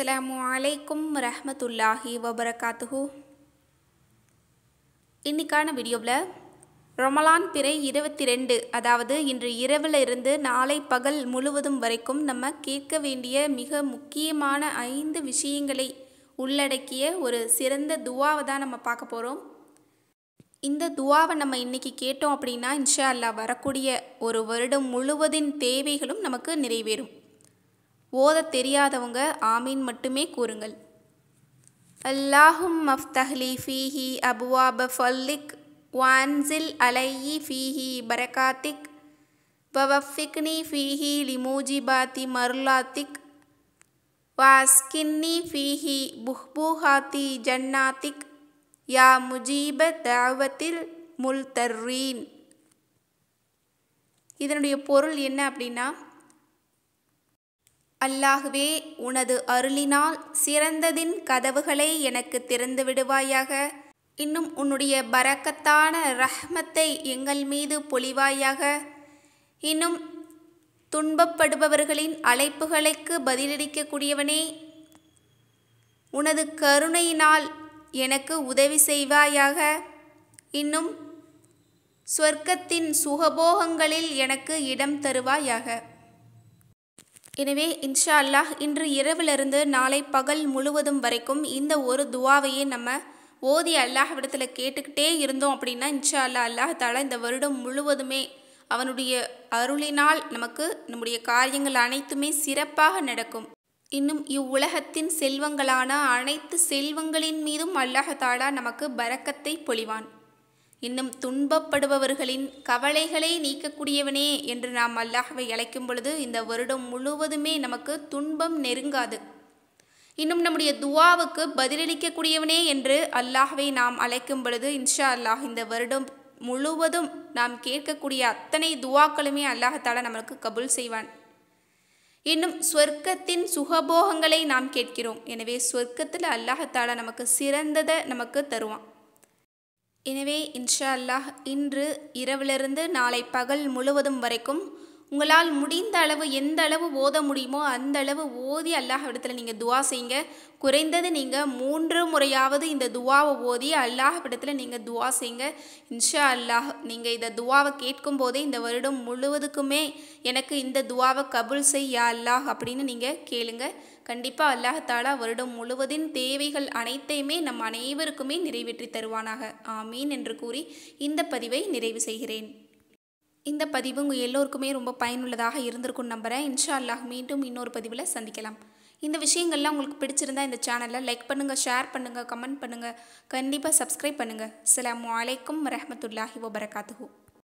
அஸ்ஸலாமு அலைக்கும் ரஹமத்துல்லாஹி வபரகாத்துஹு இன்றைக்கான வீடியோவில் ரொமலான் பிறை இருபத்தி ரெண்டு அதாவது இன்று இரவில் இருந்து நாளை பகல் முழுவதும் வரைக்கும் நம்ம கேட்க வேண்டிய மிக முக்கியமான ஐந்து விஷயங்களை உள்ளடக்கிய ஒரு சிறந்த துவாவை தான் நம்ம பார்க்க போகிறோம் இந்த துவாவை நம்ம இன்றைக்கி கேட்டோம் அப்படின்னா இன்ஷா அல்லா வரக்கூடிய ஒரு வருடம் முழுவதின் தேவைகளும் நமக்கு நிறைவேறும் ஓத தெரியாதவங்க ஆமீன் மட்டுமே கூறுங்கள் அல்லாஹும் மஃப்தஹ்லி ஃபீஹி அபுவாப ஃபல்லிக் வான்சில் அலையி ஃபீஹி பரகாத்திக் வவஃபிக்னி ஃபீஹி லிமூஜிபாத்தி மருலாத்திக் வாஸ்கின்னி ஃபீஹி புஹ்பூஹாத்தி ஜன்னாத்திக் யா முஜீப தாவத்தில் முல் தர்ரீன் இதனுடைய பொருள் என்ன அப்படின்னா அல்லாகவே உனது அருளினால் சிறந்ததின் கதவுகளை எனக்கு திறந்து விடுவாயாக இன்னும் உன்னுடைய பரக்கத்தான ரஹ்மத்தை எங்கள் மீது பொழிவாயாக இன்னும் துன்பப்படுபவர்களின் அழைப்புகளுக்கு பதிலளிக்கக்கூடியவனே உனது கருணையினால் எனக்கு உதவி செய்வாயாக இன்னும் சொர்க்கத்தின் சுகபோகங்களில் எனக்கு இடம் தருவாயாக எனவே இன்ஷா அல்லாஹ் இன்று இரவிலிருந்து நாளை பகல் முழுவதும் வரைக்கும் இந்த ஒரு துவாவையே நம்ம ஓதி அல்லாஹ் விடத்தில் கேட்டுக்கிட்டே இருந்தோம் அப்படின்னா இன்ஷா அல்லா அல்லாஹ் தாலா இந்த வருடம் முழுவதுமே அவனுடைய அருளினால் நமக்கு நம்முடைய காரியங்கள் அனைத்துமே சிறப்பாக நடக்கும் இன்னும் இவ்வுலகத்தின் செல்வங்களான அனைத்து செல்வங்களின் மீதும் அல்லாஹ் தாலா நமக்கு பரக்கத்தை பொழிவான் இன்னும் துன்பப்படுபவர்களின் கவலைகளை நீக்கக்கூடியவனே என்று நாம் அல்லாஹவை அழைக்கும் பொழுது இந்த வருடம் முழுவதுமே நமக்கு துன்பம் நெருங்காது இன்னும் நம்முடைய துவாவுக்கு பதிலளிக்கக்கூடியவனே என்று அல்லாஹ்வை நாம் அழைக்கும் பொழுது இன்ஷா அல்லாஹ் இந்த வருடம் முழுவதும் நாம் கேட்கக்கூடிய அத்தனை துவாக்களுமே அல்லாஹத்தால நம்மளுக்கு கபுல் செய்வான் இன்னும் சொர்க்கத்தின் சுகபோகங்களை நாம் கேட்கிறோம் எனவே சொர்க்கத்தில் அல்லாஹத்தால நமக்கு சிறந்ததை நமக்கு தருவான் எனவே இன்ஷா அல்லாஹ் இன்று இரவிலிருந்து நாளை பகல் முழுவதும் வரைக்கும் உங்களால் முடிந்த அளவு எந்த அளவு ஓத முடியுமோ அந்த அளவு ஓதி அல்லாஹ் இடத்துல நீங்கள் துவா செய்யுங்க குறைந்தது நீங்கள் மூன்று முறையாவது இந்த துவாவை ஓதி அல்லாஹ் இடத்துல நீங்கள் துவா செய்யுங்க இன்ஷா அல்லாஹ் நீங்கள் இந்த துவாவை கேட்கும் போதே இந்த வருடம் முழுவதுக்குமே எனக்கு இந்த துவாவை கபுல் செய் யா அல்லாஹ் அப்படின்னு நீங்கள் கேளுங்க கண்டிப்பாக அல்லாஹாலா வருடம் முழுவதின் தேவைகள் அனைத்தையுமே நம் அனைவருக்குமே நிறைவேற்றி தருவானாக ஆமீன் என்று கூறி இந்த பதிவை நிறைவு செய்கிறேன் இந்த பதிவு உங்கள் எல்லோருக்குமே ரொம்ப பயனுள்ளதாக இருந்திருக்கும் நம்புகிறேன் இன்ஷா அல்லாஹ் மீண்டும் இன்னொரு பதிவில் சந்திக்கலாம் இந்த விஷயங்கள்லாம் உங்களுக்கு பிடிச்சிருந்தா இந்த சேனலை லைக் பண்ணுங்கள் ஷேர் பண்ணுங்கள் கமெண்ட் பண்ணுங்கள் கண்டிப்பாக சப்ஸ்கிரைப் பண்ணுங்கள் அலாம் வலைக்கம் வரமத்துல்லாஹி வபரகாத்துஹூ